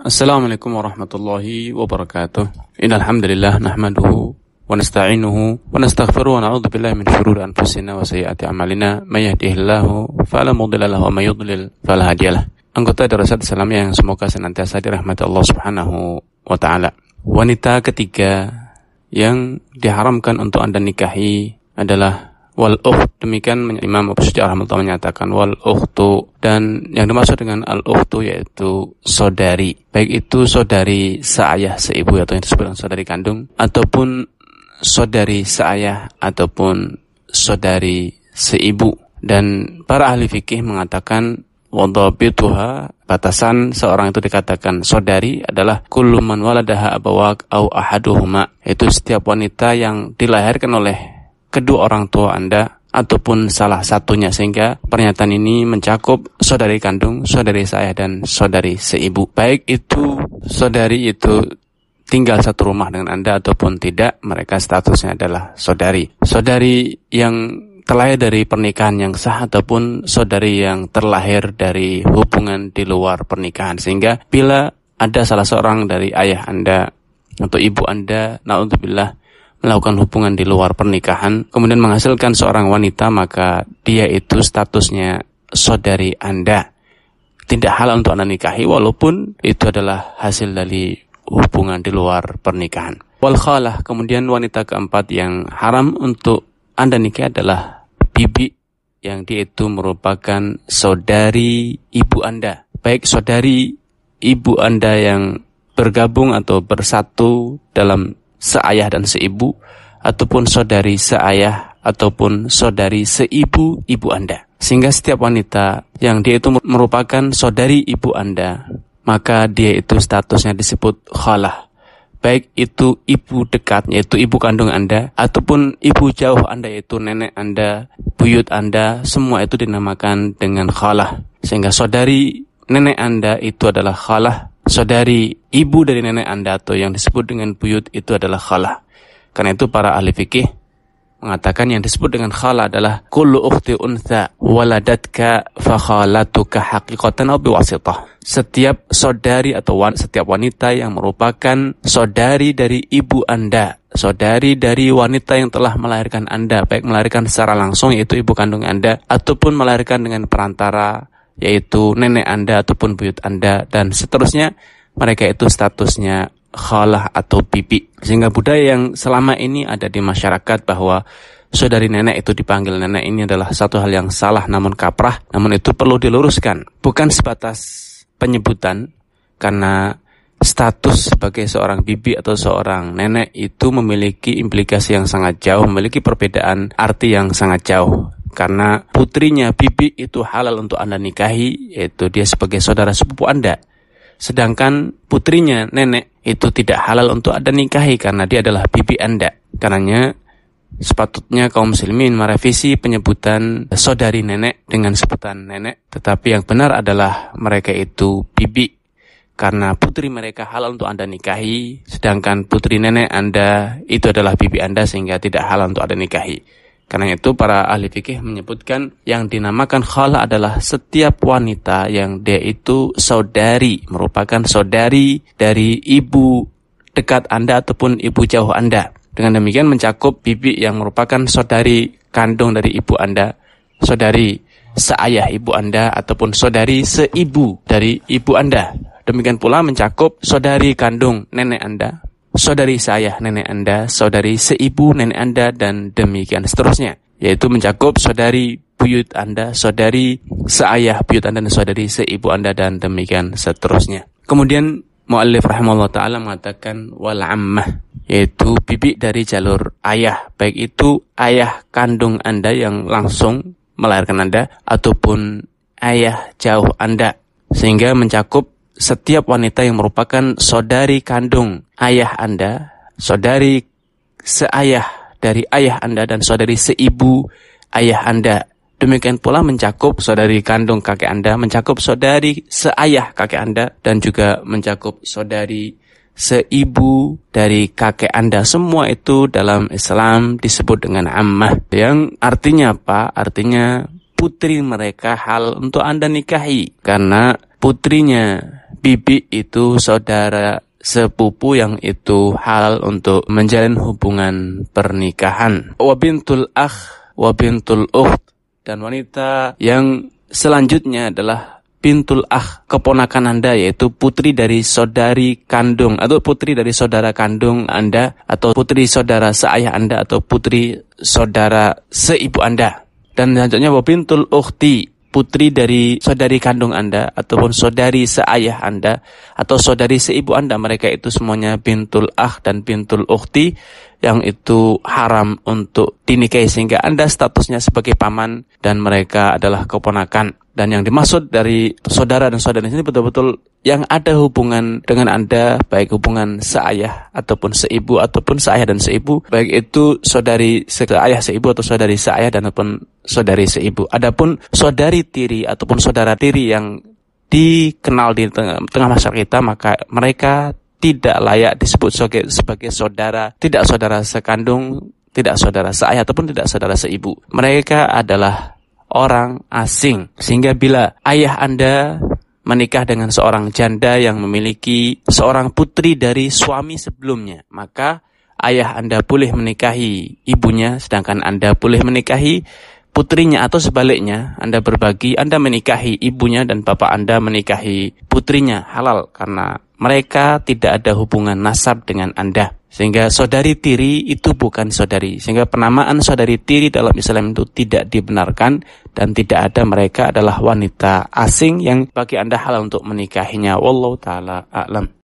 Assalamualaikum warahmatullahi wabarakatuh. Innal hamdalillah nahmaduhu wa nasta'inuhu wa nastaghfiruhu wa na'udzu billahi min shururi anfusina wa sayyiati a'malina may yahdihillahu fala mudilla lahu wa may yudlil fala hadiyalah. Anggota Darasat Salam yang semoga senantiasa dirahmati Allah Subhanahu wa taala. Wanita ketiga yang diharamkan untuk Anda nikahi adalah wal ukht demikian Imam Abu Sufyan Alhamdulillah menyatakan wal ukhtu dan yang dimaksud dengan al ukhtu yaitu saudari baik itu saudari seayah seibu atau yang disebut saudari kandung ataupun saudari seayah ataupun saudari seibu dan para ahli fikih mengatakan wadhabituha batasan seorang itu dikatakan saudari adalah kullu man waladaha abawak au ahaduhuma itu setiap wanita yang dilahirkan oleh kedua orang tua Anda ataupun salah satunya sehingga pernyataan ini mencakup saudari kandung, saudari saya dan saudari seibu. Baik itu saudari itu tinggal satu rumah dengan Anda ataupun tidak, mereka statusnya adalah saudari. Saudari yang terlahir dari pernikahan yang sah ataupun saudari yang terlahir dari hubungan di luar pernikahan sehingga bila ada salah seorang dari ayah Anda atau ibu Anda, naudzubillah melakukan hubungan di luar pernikahan, kemudian menghasilkan seorang wanita, maka dia itu statusnya saudari Anda. Tidak halal untuk Anda nikahi, walaupun itu adalah hasil dari hubungan di luar pernikahan. Wal khalah, kemudian wanita keempat yang haram untuk Anda nikah adalah bibi yang dia itu merupakan saudari ibu Anda. Baik saudari ibu Anda yang bergabung atau bersatu dalam seayah dan seibu ataupun saudari seayah ataupun saudari seibu ibu Anda. Sehingga setiap wanita yang dia itu merupakan saudari ibu Anda, maka dia itu statusnya disebut khalah. Baik itu ibu dekat, yaitu ibu kandung Anda, ataupun ibu jauh Anda, yaitu nenek Anda, buyut Anda, semua itu dinamakan dengan khalah. Sehingga saudari nenek Anda itu adalah khalah saudari ibu dari nenek Anda atau yang disebut dengan buyut itu adalah khala. Karena itu para ahli fikih mengatakan yang disebut dengan khala adalah kullu ukhti untha waladatka khalatuka haqiqatan aw biwasitah. Setiap saudari atau wan, setiap wanita yang merupakan saudari dari ibu Anda, saudari dari wanita yang telah melahirkan Anda, baik melahirkan secara langsung yaitu ibu kandung Anda ataupun melahirkan dengan perantara yaitu nenek Anda ataupun buyut Anda dan seterusnya mereka itu statusnya khalah atau bibi sehingga budaya yang selama ini ada di masyarakat bahwa saudari nenek itu dipanggil nenek ini adalah satu hal yang salah namun kaprah namun itu perlu diluruskan bukan sebatas penyebutan karena status sebagai seorang bibi atau seorang nenek itu memiliki implikasi yang sangat jauh memiliki perbedaan arti yang sangat jauh karena putrinya bibi itu halal untuk Anda nikahi, yaitu dia sebagai saudara sepupu Anda. Sedangkan putrinya nenek itu tidak halal untuk Anda nikahi karena dia adalah bibi Anda. Karenanya sepatutnya kaum muslimin merevisi penyebutan saudari nenek dengan sebutan nenek, tetapi yang benar adalah mereka itu bibi karena putri mereka halal untuk Anda nikahi, sedangkan putri nenek Anda itu adalah bibi Anda sehingga tidak halal untuk Anda nikahi. Karena itu para ahli fikih menyebutkan yang dinamakan khala adalah setiap wanita yang dia itu saudari, merupakan saudari dari ibu dekat Anda ataupun ibu jauh Anda. Dengan demikian mencakup bibi yang merupakan saudari kandung dari ibu Anda, saudari seayah ibu Anda ataupun saudari seibu dari ibu Anda. Demikian pula mencakup saudari kandung nenek Anda, saudari saya, nenek Anda, saudari seibu nenek Anda, dan demikian seterusnya. Yaitu mencakup saudari buyut Anda, saudari seayah buyut Anda, dan saudari seibu Anda, dan demikian seterusnya. Kemudian Mu'allif rahimahullah ta'ala mengatakan wal ammah yaitu bibi dari jalur ayah baik itu ayah kandung anda yang langsung melahirkan anda ataupun ayah jauh anda sehingga mencakup setiap wanita yang merupakan saudari kandung ayah Anda, saudari seayah dari ayah Anda dan saudari seibu ayah Anda. Demikian pula mencakup saudari kandung kakek Anda, mencakup saudari seayah kakek Anda dan juga mencakup saudari seibu dari kakek Anda. Semua itu dalam Islam disebut dengan ammah. Yang artinya apa? Artinya putri mereka hal untuk Anda nikahi. Karena putrinya bibi itu saudara sepupu yang itu hal untuk menjalin hubungan pernikahan. Wabintul akh, wabintul ukht dan wanita yang selanjutnya adalah bintul akh keponakan Anda yaitu putri dari saudari kandung atau putri dari saudara kandung Anda atau putri saudara seayah Anda atau putri saudara seibu Anda. Dan selanjutnya wabintul ukhti putri dari saudari kandung Anda ataupun saudari seayah Anda atau saudari seibu Anda mereka itu semuanya bintul ah dan bintul ukhti yang itu haram untuk dinikahi sehingga Anda statusnya sebagai paman dan mereka adalah keponakan dan yang dimaksud dari saudara dan saudara ini betul-betul yang ada hubungan dengan Anda, baik hubungan seayah ataupun seibu ataupun seayah dan seibu, baik itu saudari seayah seibu atau saudari seayah dan ataupun saudari seibu. Adapun saudari tiri ataupun saudara tiri yang dikenal di tengah, tengah masyarakat kita, maka mereka tidak layak disebut sebagai, sebagai saudara, tidak saudara sekandung, tidak saudara seayah ataupun tidak saudara seibu. Mereka adalah orang asing. Sehingga bila ayah Anda menikah dengan seorang janda yang memiliki seorang putri dari suami sebelumnya, maka ayah Anda boleh menikahi ibunya, sedangkan Anda boleh menikahi putrinya atau sebaliknya, Anda berbagi, Anda menikahi ibunya dan bapak Anda menikahi putrinya halal karena mereka tidak ada hubungan nasab dengan Anda. Sehingga saudari tiri itu bukan saudari. Sehingga penamaan saudari tiri dalam Islam itu tidak dibenarkan dan tidak ada mereka adalah wanita asing yang bagi Anda halal untuk menikahinya. Wallahu taala a'lam.